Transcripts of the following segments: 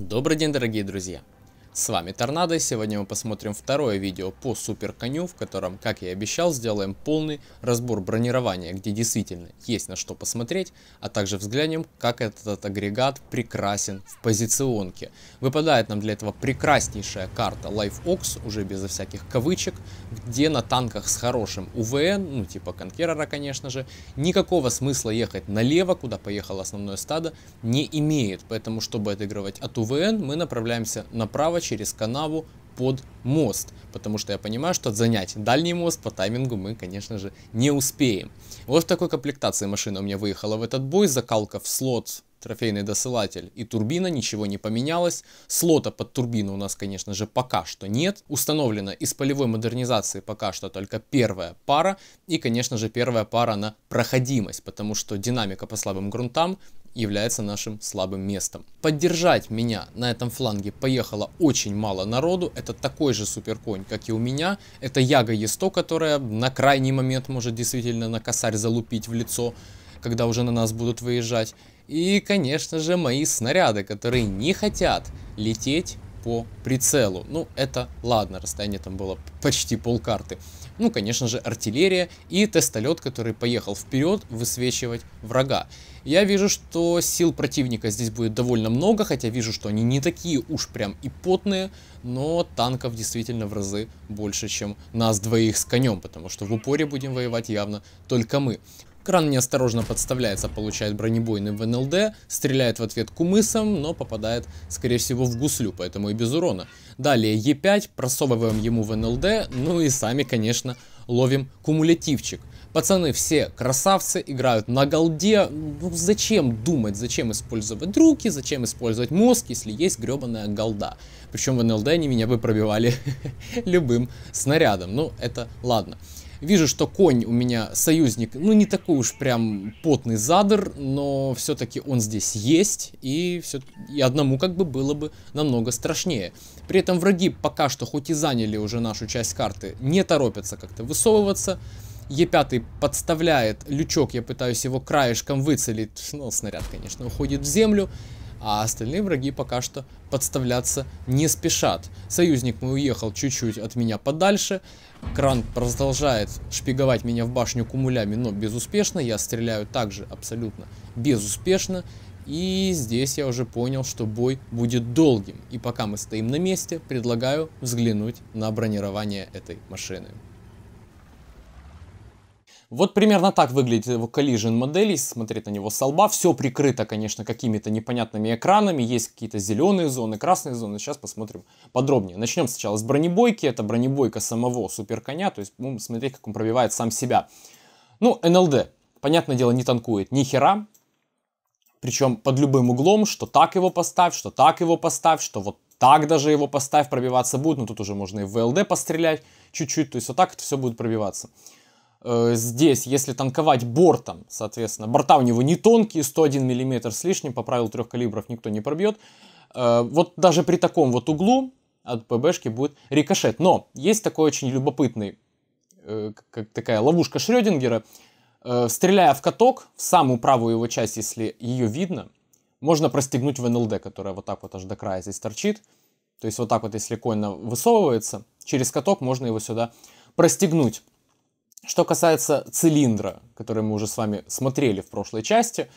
Добрый день, дорогие друзья! С вами Торнадо, и сегодня мы посмотрим второе видео по Супер Коню, в котором, как я и обещал, сделаем полный разбор бронирования, где действительно есть на что посмотреть, а также взглянем, как этот агрегат прекрасен в позиционке. Выпадает нам для этого прекраснейшая карта Life Ox, уже безо всяких кавычек, где на танках с хорошим УВН, ну типа Конкерера, конечно же, никакого смысла ехать налево, куда поехало основное стадо, не имеет, поэтому чтобы отыгрывать от УВН, мы направляемся направо через канаву под мост, потому что я понимаю, что занять дальний мост по таймингу мы, конечно же, не успеем. Вот в такой комплектации машина у меня выехала в этот бой, закалка в слот трофейный досылатель и турбина, ничего не поменялось. Слота под турбину у нас, конечно же, пока что нет. Установлена из полевой модернизации пока что только первая пара и, конечно же, первая пара на проходимость, потому что динамика по слабым грунтам является нашим слабым местом. Поддержать меня на этом фланге поехало очень мало народу. Это такой же суперконь, как и у меня. Это Яга Есто, которая на крайний момент может действительно на косарь залупить в лицо, когда уже на нас будут выезжать. И, конечно же, мои снаряды, которые не хотят лететь по прицелу. Ну, это ладно, расстояние там было почти полкарты. Ну, конечно же, артиллерия и тестолет, который поехал вперед высвечивать врага. Я вижу, что сил противника здесь будет довольно много, хотя вижу, что они не такие уж прям и потные, но танков действительно в разы больше, чем нас двоих с конем, потому что в упоре будем воевать явно только мы. Кран неосторожно подставляется, получает бронебойный в НЛД, стреляет в ответ кумысом, но попадает, скорее всего, в гуслю, поэтому и без урона. Далее Е5, просовываем ему в НЛД, ну и сами, конечно, ловим кумулятивчик. Пацаны все красавцы, играют на голде. Ну зачем думать, зачем использовать руки, зачем использовать мозг, если есть гребаная голда. Причем в НЛД они меня бы пробивали любым снарядом. Ну это ладно. Вижу, что конь у меня союзник, ну не такой уж прям потный задр, но все-таки он здесь есть, и, все, и одному как бы было бы намного страшнее. При этом враги пока что, хоть и заняли уже нашу часть карты, не торопятся как-то высовываться, Е5 подставляет лючок, я пытаюсь его краешком выцелить. Ну, снаряд, конечно, уходит в землю. А остальные враги пока что подставляться не спешат. Союзник мой уехал чуть-чуть от меня подальше. Кран продолжает шпиговать меня в башню кумулями, но безуспешно. Я стреляю также абсолютно безуспешно. И здесь я уже понял, что бой будет долгим. И пока мы стоим на месте, предлагаю взглянуть на бронирование этой машины. Вот примерно так выглядит его collision модель, если смотреть на него со лба. Все прикрыто, конечно, какими-то непонятными экранами. Есть какие-то зеленые зоны, красные зоны. Сейчас посмотрим подробнее. Начнем сначала с бронебойки. Это бронебойка самого суперконя. То есть будем смотреть, как он пробивает сам себя. Ну, НЛД. Понятное дело, не танкует ни хера. Причем под любым углом, что так его поставь, что так его поставь, что вот так даже его поставь, пробиваться будет. Но ну, тут уже можно и в ВЛД пострелять чуть-чуть. То есть вот так это все будет пробиваться. Э, здесь, если танковать бортом, соответственно, борта у него не тонкие, 101 мм с лишним, по правилу трех калибров никто не пробьет. Э, вот даже при таком вот углу от ПБшки будет рикошет. Но есть такой очень любопытный, э, как такая ловушка Шрёдингера. Стреляя в каток, в самую правую его часть, если ее видно, можно простегнуть в НЛД, которая вот так вот аж до края здесь торчит. То есть вот так вот, если конь высовывается, через каток можно его сюда простегнуть. Что касается цилиндра, который мы уже с вами смотрели в прошлой части,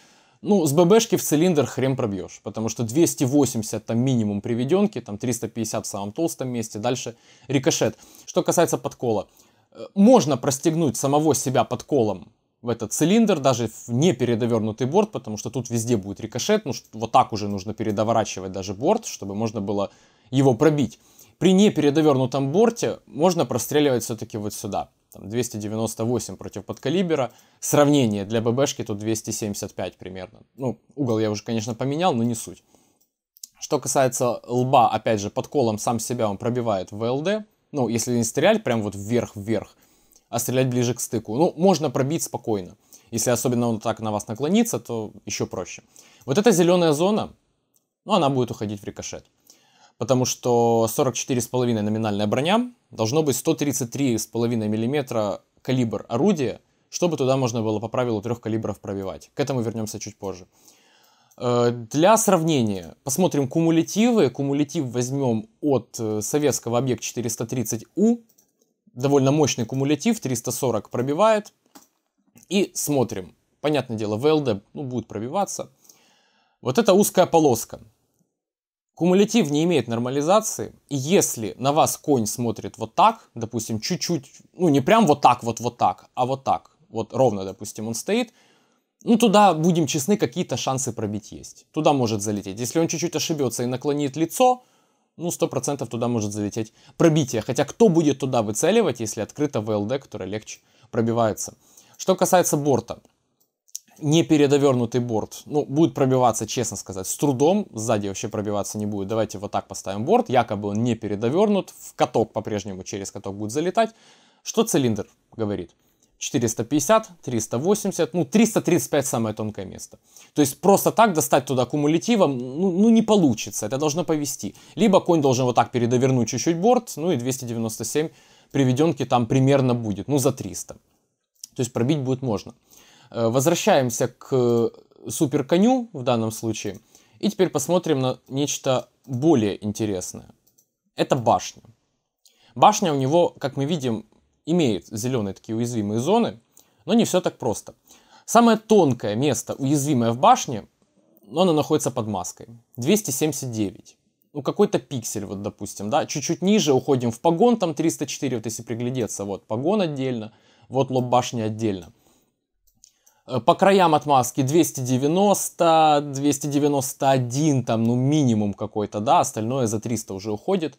ну, с ББшки в цилиндр хрен пробьешь, потому что 280 там минимум приведенки, там 350 в самом толстом месте, дальше рикошет. Что касается подкола, э, можно простегнуть самого себя подколом в этот цилиндр, даже в непередовернутый борт, потому что тут везде будет рикошет, ну, вот так уже нужно передоворачивать даже борт, чтобы можно было его пробить. При непередовернутом борте можно простреливать все-таки вот сюда там, 298 против подкалибера. Сравнение для ББшки тут 275 примерно. Ну, угол я уже, конечно, поменял, но не суть. Что касается лба, опять же, под колом сам себя он пробивает в ВЛД. Ну, если не стрелять прям вот вверх-вверх, а стрелять ближе к стыку. Ну, можно пробить спокойно. Если особенно он так на вас наклонится, то еще проще. Вот эта зеленая зона, ну, она будет уходить в рикошет потому что 44,5 номинальная броня, должно быть 133,5 мм калибр орудия, чтобы туда можно было по правилу трех калибров пробивать. К этому вернемся чуть позже. Э, для сравнения, посмотрим кумулятивы. Кумулятив возьмем от э, советского объект 430У. Довольно мощный кумулятив, 340 пробивает. И смотрим. Понятное дело, ВЛД ну, будет пробиваться. Вот это узкая полоска. Кумулятив не имеет нормализации. И если на вас конь смотрит вот так, допустим, чуть-чуть, ну не прям вот так, вот вот так, а вот так, вот ровно, допустим, он стоит, ну, туда, будем честны, какие-то шансы пробить есть. Туда может залететь. Если он чуть-чуть ошибется и наклонит лицо, ну, 100% туда может залететь пробитие. Хотя кто будет туда выцеливать, если открыто ВЛД, которое легче пробивается. Что касается борта не передовернутый борт. Ну, будет пробиваться, честно сказать, с трудом. Сзади вообще пробиваться не будет. Давайте вот так поставим борт. Якобы он не передовернут. В каток по-прежнему через каток будет залетать. Что цилиндр говорит? 450, 380, ну 335 самое тонкое место. То есть просто так достать туда кумулятивом, ну, ну не получится, это должно повести. Либо конь должен вот так передовернуть чуть-чуть борт, ну и 297 приведенки там примерно будет, ну за 300. То есть пробить будет можно. Э, возвращаемся к э, суперконю в данном случае. И теперь посмотрим на нечто более интересное. Это башня. Башня у него, как мы видим, имеет зеленые такие уязвимые зоны, но не все так просто. Самое тонкое место, уязвимое в башне, но оно находится под маской. 279 ну, какой-то пиксель, вот, допустим, да, чуть-чуть ниже уходим в погон, там 304, вот если приглядеться, вот, погон отдельно, вот лоб башни отдельно. Э, по краям отмазки 290, 291, там, ну, минимум какой-то, да, остальное за 300 уже уходит.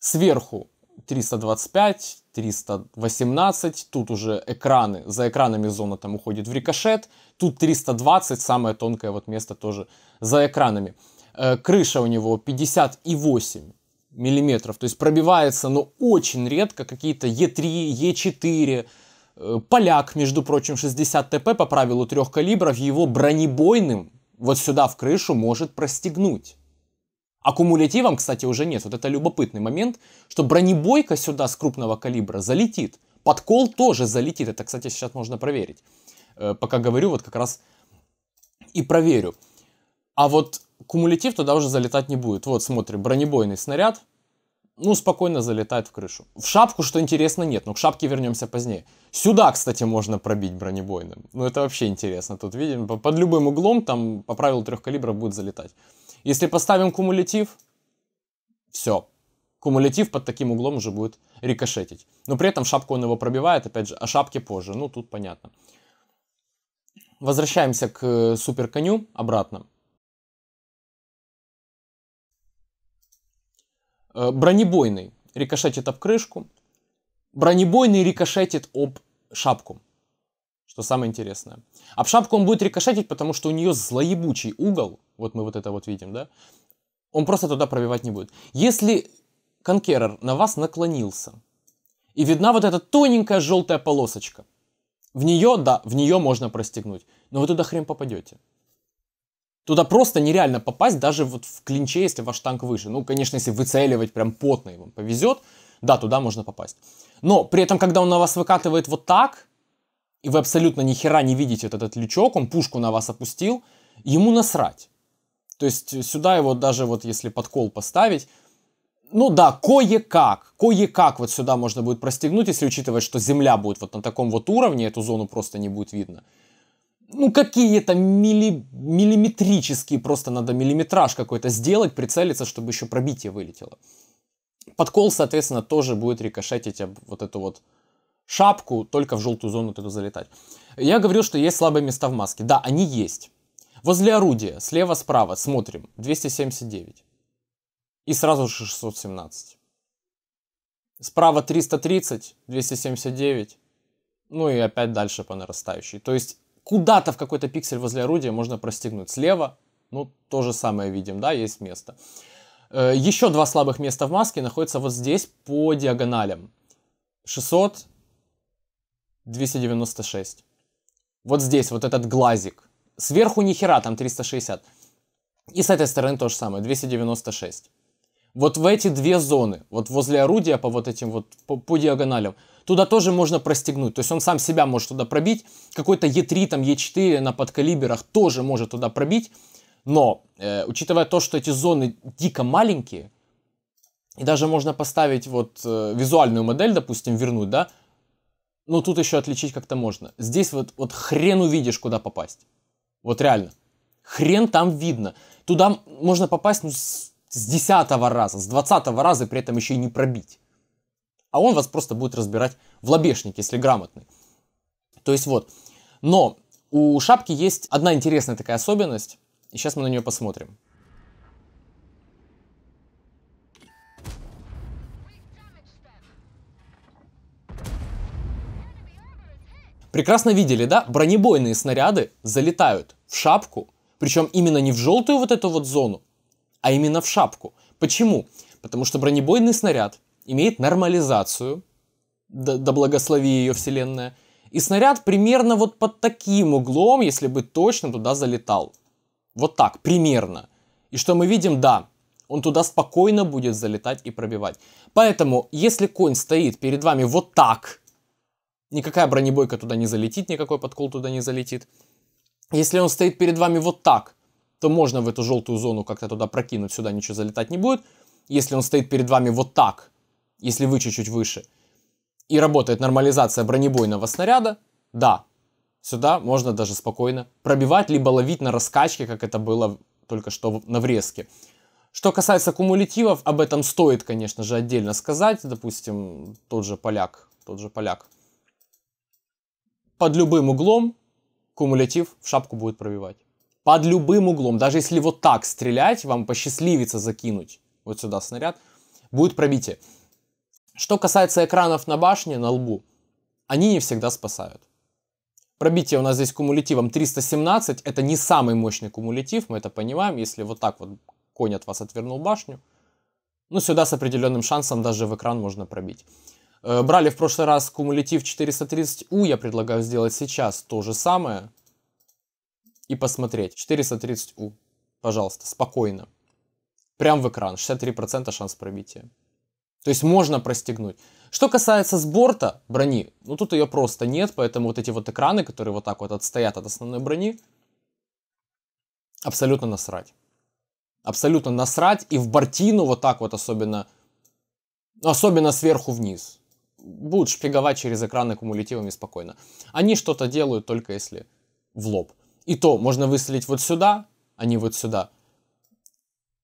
Сверху 325, 318, тут уже экраны, за экранами зона там уходит в рикошет, тут 320, самое тонкое вот место тоже за экранами. Э, крыша у него 58 миллиметров, то есть пробивается, но ну, очень редко какие-то Е3, Е4, Поляк, между прочим, 60 ТП по правилу трех калибров его бронебойным вот сюда в крышу может простегнуть. Аккумулятивом, кстати, уже нет. Вот это любопытный момент, что бронебойка сюда с крупного калибра залетит. Подкол тоже залетит. Это, кстати, сейчас можно проверить. Э, пока говорю, вот как раз и проверю. А вот кумулятив туда уже залетать не будет. Вот, смотрим, бронебойный снаряд – ну, спокойно залетает в крышу. В шапку, что интересно, нет, но к шапке вернемся позднее. Сюда, кстати, можно пробить бронебойным. Ну, это вообще интересно. Тут видим, под любым углом, там, по правилу трех калибров будет залетать. Если поставим кумулятив, все. Кумулятив под таким углом уже будет рикошетить. Но при этом шапку он его пробивает, опять же, о а шапке позже. Ну, тут понятно. Возвращаемся к э, супер обратно. Э, бронебойный рикошетит об крышку. Бронебойный рикошетит об шапку. Что самое интересное. Об шапку он будет рикошетить, потому что у нее злоебучий угол. Вот мы вот это вот видим, да? Он просто туда пробивать не будет. Если конкерер на вас наклонился, и видна вот эта тоненькая желтая полосочка, в нее, да, в нее можно простегнуть, но вы туда хрен попадете. Туда просто нереально попасть, даже вот в клинче, если ваш танк выше. Ну, конечно, если выцеливать прям потно и вам повезет, да, туда можно попасть. Но при этом, когда он на вас выкатывает вот так, и вы абсолютно ни хера не видите вот этот лючок, он пушку на вас опустил, ему насрать. То есть э, сюда его даже вот если подкол поставить, ну да, кое-как, кое-как вот сюда можно будет простегнуть, если учитывать, что земля будет вот на таком вот уровне, эту зону просто не будет видно ну, какие-то милли, миллиметрические, просто надо миллиметраж какой-то сделать, прицелиться, чтобы еще пробитие вылетело. Подкол, соответственно, тоже будет рикошетить об вот эту вот шапку, только в желтую зону вот эту залетать. Я говорил, что есть слабые места в маске. Да, они есть. Возле орудия, слева-справа, смотрим, 279. И сразу же 617. Справа 330, 279. Ну и опять дальше по нарастающей. То есть куда-то в какой-то пиксель возле орудия можно простегнуть. Слева, ну, то же самое видим, да, есть место. Э, Еще два слабых места в маске находятся вот здесь по диагоналям. 600, 296. Вот здесь, вот этот глазик. Сверху нихера там 360. И с этой стороны то же самое, 296 вот в эти две зоны, вот возле орудия по вот этим вот, по, по диагоналям, туда тоже можно простегнуть. То есть он сам себя может туда пробить, какой-то Е3, там Е4 на подкалиберах тоже может туда пробить, но э, учитывая то, что эти зоны дико маленькие, и даже можно поставить вот э, визуальную модель, допустим, вернуть, да, но ну, тут еще отличить как-то можно. Здесь вот, вот хрен увидишь, куда попасть. Вот реально. Хрен там видно. Туда можно попасть, ну, с десятого раза, с двадцатого раза при этом еще и не пробить. А он вас просто будет разбирать в лобешник, если грамотный. То есть вот. Но у шапки есть одна интересная такая особенность, и сейчас мы на нее посмотрим. Прекрасно видели, да? Бронебойные снаряды залетают в шапку, причем именно не в желтую вот эту вот зону, а именно в шапку. Почему? Потому что бронебойный снаряд имеет нормализацию, да, да благослови ее вселенная, и снаряд примерно вот под таким углом, если бы точно туда залетал. Вот так, примерно. И что мы видим? Да, он туда спокойно будет залетать и пробивать. Поэтому, если конь стоит перед вами вот так, никакая бронебойка туда не залетит, никакой подкол туда не залетит. Если он стоит перед вами вот так, то можно в эту желтую зону как-то туда прокинуть, сюда ничего залетать не будет. Если он стоит перед вами вот так, если вы чуть-чуть выше, и работает нормализация бронебойного снаряда, да, сюда можно даже спокойно пробивать, либо ловить на раскачке, как это было только что на врезке. Что касается кумулятивов, об этом стоит, конечно же, отдельно сказать. Допустим, тот же поляк, тот же поляк. Под любым углом кумулятив в шапку будет пробивать под любым углом, даже если вот так стрелять, вам посчастливится закинуть вот сюда снаряд, будет пробитие. Что касается экранов на башне, на лбу, они не всегда спасают. Пробитие у нас здесь кумулятивом 317, это не самый мощный кумулятив, мы это понимаем, если вот так вот конь от вас отвернул башню, ну сюда с определенным шансом даже в экран можно пробить. Э, брали в прошлый раз кумулятив 430 у, я предлагаю сделать сейчас то же самое, и посмотреть. 430 у, пожалуйста, спокойно. Прям в экран, 63% шанс пробития. То есть можно простегнуть. Что касается сборта брони, ну тут ее просто нет, поэтому вот эти вот экраны, которые вот так вот отстоят от основной брони, абсолютно насрать. Абсолютно насрать, и в бортину вот так вот особенно, ну особенно сверху вниз. Будут шпиговать через экраны кумулятивами спокойно. Они что-то делают только если в лоб. И то можно выстрелить вот сюда, а не вот сюда.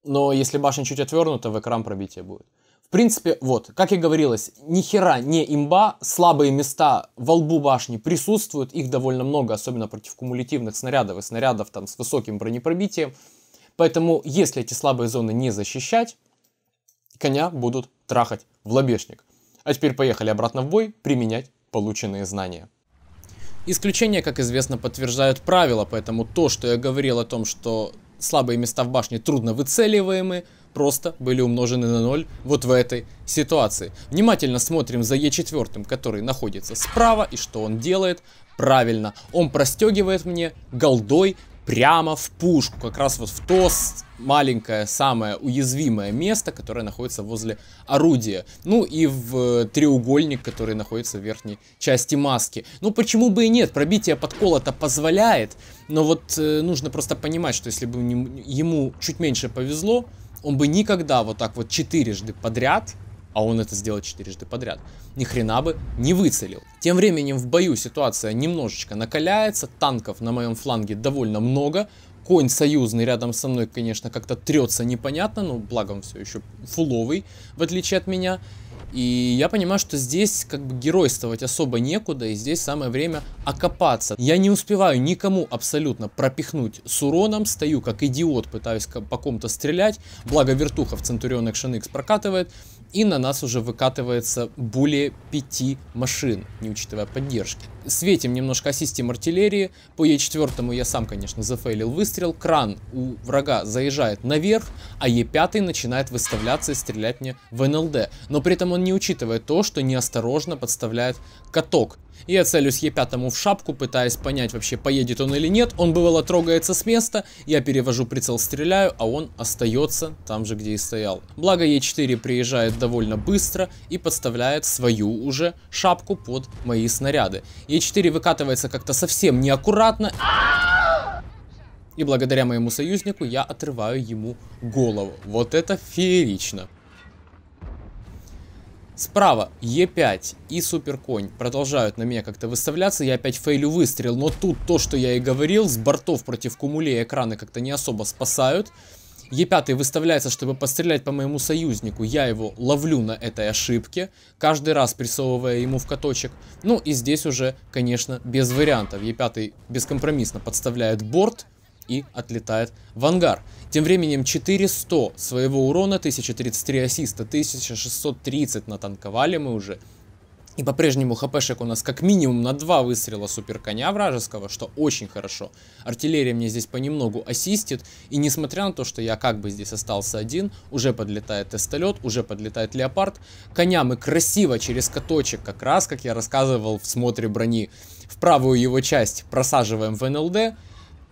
Но если башня чуть отвернута, в экран пробитие будет. В принципе, вот, как и говорилось, ни хера не имба, слабые места во лбу башни присутствуют, их довольно много, особенно против кумулятивных снарядов и снарядов там с высоким бронепробитием. Поэтому, если эти слабые зоны не защищать, коня будут трахать в лобешник. А теперь поехали обратно в бой применять полученные знания. Исключения, как известно, подтверждают правила, поэтому то, что я говорил о том, что слабые места в башне трудно выцеливаемы, просто были умножены на ноль вот в этой ситуации. Внимательно смотрим за Е4, который находится справа и что он делает. Правильно, он простегивает мне голдой прямо в пушку, как раз вот в то маленькое, самое уязвимое место, которое находится возле орудия. Ну и в э, треугольник, который находится в верхней части маски. Ну почему бы и нет, пробитие подкола-то позволяет, но вот э, нужно просто понимать, что если бы ему чуть меньше повезло, он бы никогда вот так вот четырежды подряд а он это сделал четырежды подряд, ни хрена бы не выцелил. Тем временем в бою ситуация немножечко накаляется, танков на моем фланге довольно много, конь союзный рядом со мной, конечно, как-то трется непонятно, но благом все еще фуловый, в отличие от меня. И я понимаю, что здесь как бы геройствовать особо некуда, и здесь самое время окопаться. Я не успеваю никому абсолютно пропихнуть с уроном, стою как идиот, пытаюсь по ком-то стрелять, благо вертуха в Centurion Action X прокатывает, и на нас уже выкатывается более пяти машин, не учитывая поддержки. Светим немножко ассистим артиллерии, по Е4 я сам, конечно, зафейлил выстрел, кран у врага заезжает наверх, а Е5 начинает выставляться и стрелять мне в НЛД, но при этом он он не учитывает то, что неосторожно подставляет каток. И я целюсь Е5 в шапку, пытаясь понять вообще, поедет он или нет. Он бывало трогается с места, я перевожу прицел, стреляю, а он остается там же, где и стоял. Благо Е4 приезжает довольно быстро и подставляет свою уже шапку под мои снаряды. Е4 выкатывается как-то совсем неаккуратно. И благодаря моему союзнику я отрываю ему голову. Вот это феерично. Справа Е5 и Суперконь продолжают на меня как-то выставляться. Я опять фейлю выстрел, но тут то, что я и говорил, с бортов против кумулей экраны как-то не особо спасают. Е5 выставляется, чтобы пострелять по моему союзнику. Я его ловлю на этой ошибке, каждый раз прессовывая ему в каточек. Ну и здесь уже, конечно, без вариантов. Е5 бескомпромиссно подставляет борт и отлетает в ангар. Тем временем 400 своего урона, 1033 ассиста, 1630 натанковали мы уже. И по-прежнему хпшек у нас как минимум на два выстрела суперконя вражеского, что очень хорошо. Артиллерия мне здесь понемногу ассистит, и несмотря на то, что я как бы здесь остался один, уже подлетает тестолет, уже подлетает леопард, коня мы красиво через каточек, как раз как я рассказывал в смотре брони, в правую его часть просаживаем в НЛД,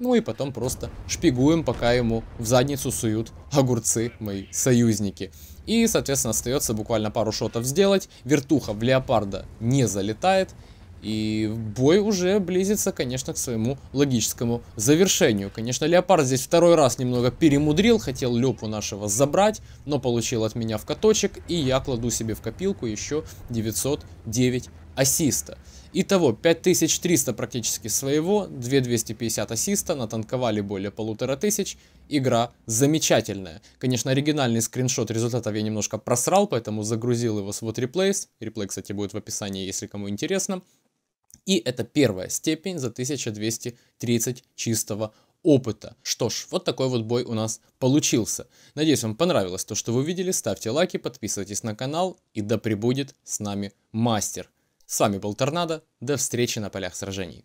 ну и потом просто шпигуем, пока ему в задницу суют огурцы мои союзники. И, соответственно, остается буквально пару шотов сделать. Вертуха в леопарда не залетает. И бой уже близится, конечно, к своему логическому завершению. Конечно, Леопард здесь второй раз немного перемудрил, хотел Лепу нашего забрать, но получил от меня в каточек, и я кладу себе в копилку еще 909 ассиста. Итого 5300 практически своего, 2250 ассиста, натанковали более полутора тысяч. Игра замечательная. Конечно, оригинальный скриншот результатов я немножко просрал, поэтому загрузил его с вот Replays. Replay, кстати, будет в описании, если кому интересно. И это первая степень за 1230 чистого опыта. Что ж, вот такой вот бой у нас получился. Надеюсь, вам понравилось то, что вы увидели. Ставьте лайки, подписывайтесь на канал и да пребудет с нами мастер. С вами был Торнадо, до встречи на полях сражений.